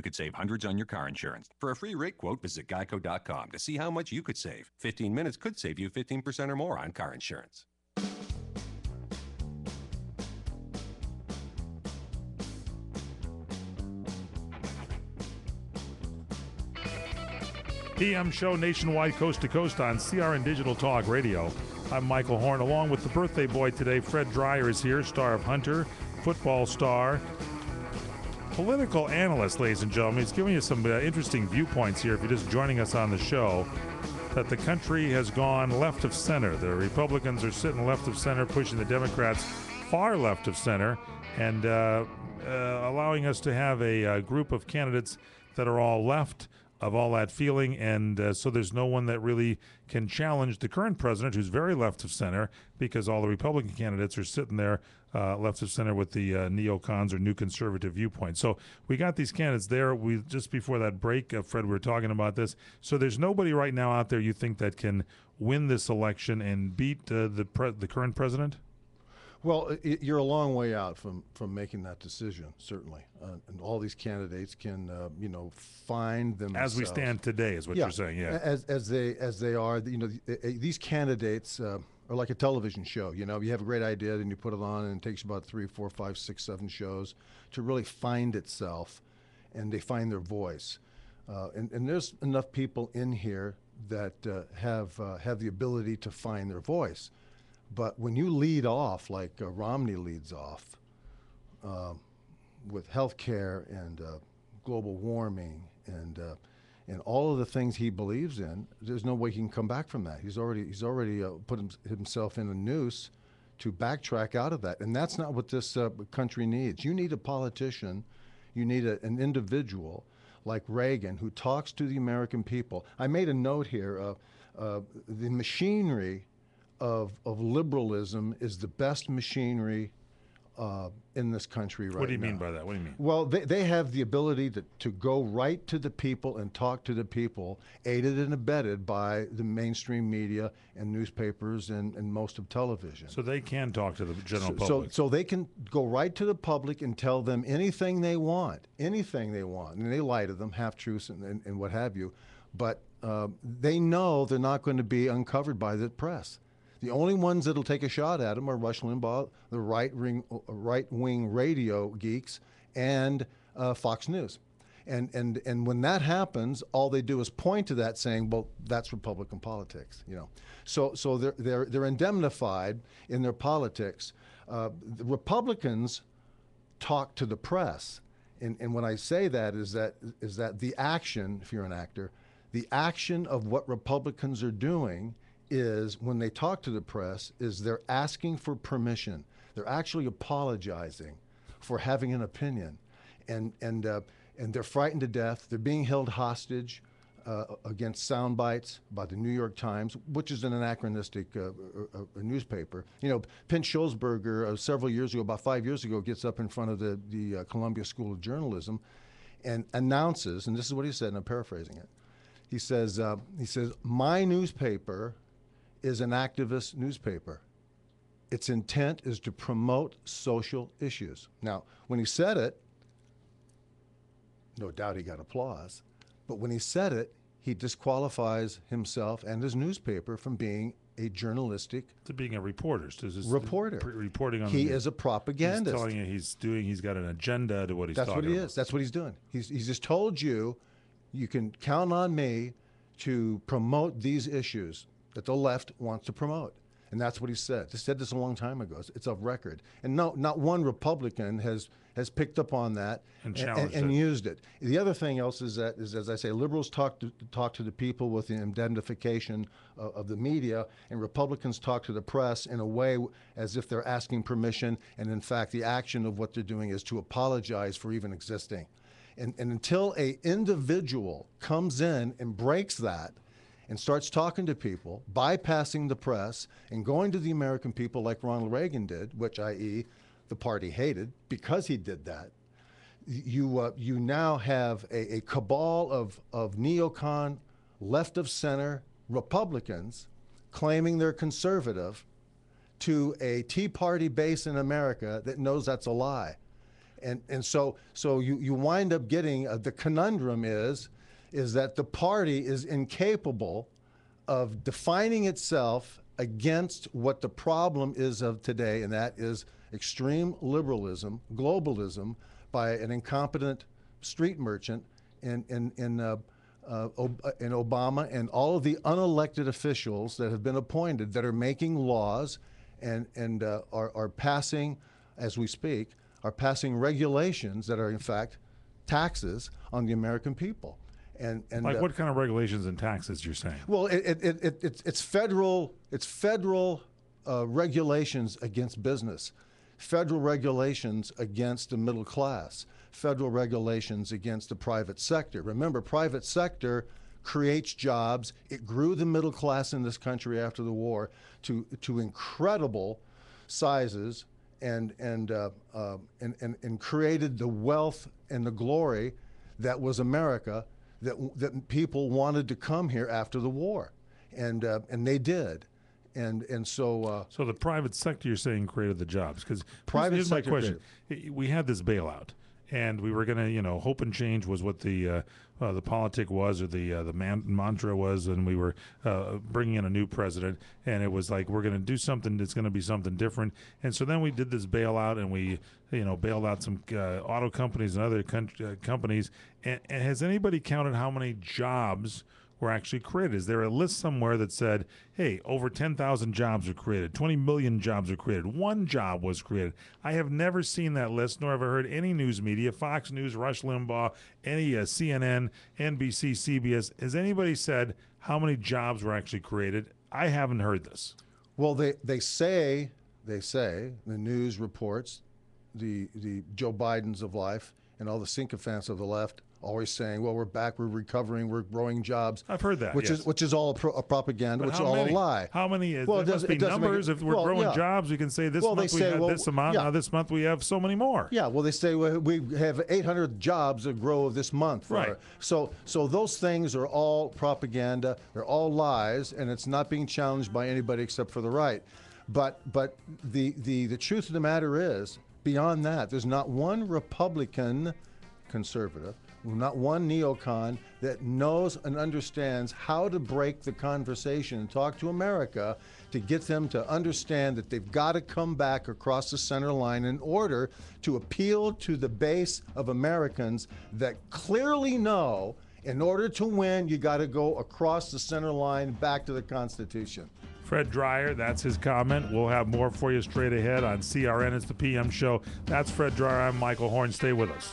You could save hundreds on your car insurance. For a free rate quote, visit geico.com to see how much you could save. 15 minutes could save you 15% or more on car insurance. PM show nationwide, coast to coast on CRN Digital Talk Radio. I'm Michael Horn, along with the birthday boy today. Fred Dreyer is here, star of Hunter, football star, political analyst, ladies and gentlemen. He's giving you some uh, interesting viewpoints here if you're just joining us on the show. That the country has gone left of center. The Republicans are sitting left of center, pushing the Democrats far left of center, and uh, uh, allowing us to have a, a uh, group of candidates that are all left of all that feeling. And uh, so there's no one that really can challenge the current president, who's very left of center, because all the Republican candidates are sitting there uh, left of center with the uh, neocons or new conservative viewpoint. So we got these candidates there. We just before that break, uh, Fred, we were talking about this. So there's nobody right now out there you think that can win this election and beat uh, the pre- the current president. Well, it, you're a long way out from, from making that decision, certainly. Uh, and all these candidates can, uh, you know, find them as we stand today, is what yeah. you're saying. Yeah, as as they as they are, you know, these candidates uh, are like a television show. You know, you have a great idea, then you put it on, and it takes about three, four, five, six, seven shows to really find itself, and they find their voice. Uh, and and there's enough people in here that uh, have uh, have the ability to find their voice but when you lead off, like uh, Romney leads off, uh, with healthcare and uh, global warming and uh, and all of the things he believes in, there's no way he can come back from that. He's already he's already uh, put himself in a noose to backtrack out of that, and that's not what this uh, country needs. You need a politician, you need a, an individual like Reagan who talks to the American people. I made a note here. the machinery of, of liberalism is the best machinery uh, in this country right now. What do you now. mean by that? What do you mean? Well, they, they have the ability to, to go right to the people and talk to the people, aided and abetted by the mainstream media and newspapers and, and most of television. So they can talk to the general so, public. So, so they can go right to the public and tell them anything they want, anything they want. And they lie to them, half truths and, and, and what have you. But uh, they know they're not going to be uncovered by the press. The only ones that'll take a shot at him are Rush Limbaugh, the right wing, uh, right wing radio geeks, and uh, Fox News. And, and, and when that happens, all they do is point to that saying, well, that's Republican politics, you know. So, so they're, they're, they're indemnified in their politics. Uh, the Republicans talk to the press. And, and when I say that is that is that the action, if you're an actor, the action of what Republicans are doing – is when they talk to the press is they're asking for permission. They're actually apologizing for having an opinion, and and uh, and they're frightened to death. They're being held hostage. Uh, against sound bites by the New York Times, which is an anachronistic uh, uh, uh newspaper. You know, Penn Schulzberger uh, several years ago, about five years ago, gets up in front of the, the Columbia School of Journalism and announces, and this is what he said, and I'm paraphrasing it. He says, he says, my newspaper is an activist newspaper. Its intent is to promote social issues. Now, when he said it, no doubt he got applause, but when he said it, he disqualifies himself and his newspaper from being a journalistic to being a reporter. So reporter pre- reporting on. He the, is a propagandist. He's telling you he's doing. He's got an agenda to what he's. That's talking what he about. is. That's what he's doing. He's he's just told you, you can count on me to promote these issues that the left wants to promote. And that's what he said. He said this a long time ago. It's, a record. And no, not one Republican has has picked up on that and, and, and, and it. used it. The other thing else is that is as I say, liberals talk to talk to the people with the indemnification of, of the media, and Republicans talk to the press in a way as if they're asking permission. And in fact, the action of what they're doing is to apologize for even existing. And, and until a individual comes in and breaks that, and starts talking to people, bypassing the press, and going to the American people like Ronald Reagan did, which, i.e., the party hated because he did that, you, uh, you now have a, a cabal of, of neocon, left of center Republicans claiming they're conservative to a Tea Party base in America that knows that's a lie. And, and so, so you, you wind up getting uh, the conundrum is is that the party is incapable of defining itself against what the problem is of today, and that is extreme liberalism, globalism, by an incompetent street merchant in, in, in, uh, uh, uh, in Obama and all of the unelected officials that have been appointed that are making laws and, and uh, are, are passing, as we speak, are passing regulations that are in fact taxes on the American people. And, and like uh, what kind of regulations and taxes you're saying? Well, it, it, it, it it's, it's federal it's federal uh, regulations against business, federal regulations against the middle class, federal regulations against the private sector. Remember, private sector creates jobs. It grew the middle class in this country after the war to to incredible sizes and and uh, uh, and, and and created the wealth and the glory that was America that, that people wanted to come here after the war, and, uh, and they did. And, and so uh, so the private sector you're saying created the jobs because private here's sector my question created. we had this bailout and we were gonna, you know, hope and change was what the uh, uh, the politic was or the uh, the man- mantra was, and we were uh, bringing in a new president, and it was like we're gonna do something that's gonna be something different, and so then we did this bailout, and we, you know, bailed out some uh, auto companies and other con- uh, companies, and, and has anybody counted how many jobs? were actually created? Is there a list somewhere that said, hey, over 10,000 jobs were created, 20 million jobs were created, one job was created? I have never seen that list, nor have I heard any news media, Fox News, Rush Limbaugh, any uh, CNN, NBC, CBS. Has anybody said how many jobs were actually created? I haven't heard this. Well, they, they say, they say, the news reports, the, the Joe Bidens of life, and all the sycophants of the left always saying, "Well, we're back, we're recovering, we're growing jobs." I've heard that, which yes. is which is all a, pro- a propaganda, but which is all many, a lie. How many? Is, well, it does, must be it numbers. It, if we're well, growing yeah. jobs, we can say this well, month we had well, this amount. Yeah. Now this month we have so many more. Yeah. Well, they say well, we have 800 jobs that grow this month. Right. so so those things are all propaganda. They're all lies, and it's not being challenged by anybody except for the right. But but the the the truth of the matter is. Beyond that, there's not one Republican conservative not one neocon that knows and understands how to break the conversation and talk to America to get them to understand that they've got to come back across the center line in order to appeal to the base of Americans that clearly know in order to win, you got to go across the center line back to the Constitution. Fred Dreyer, that's his comment. We'll have more for you straight ahead on CRN. It's the PM show. That's Fred Dreyer. I'm Michael Horn. Stay with us.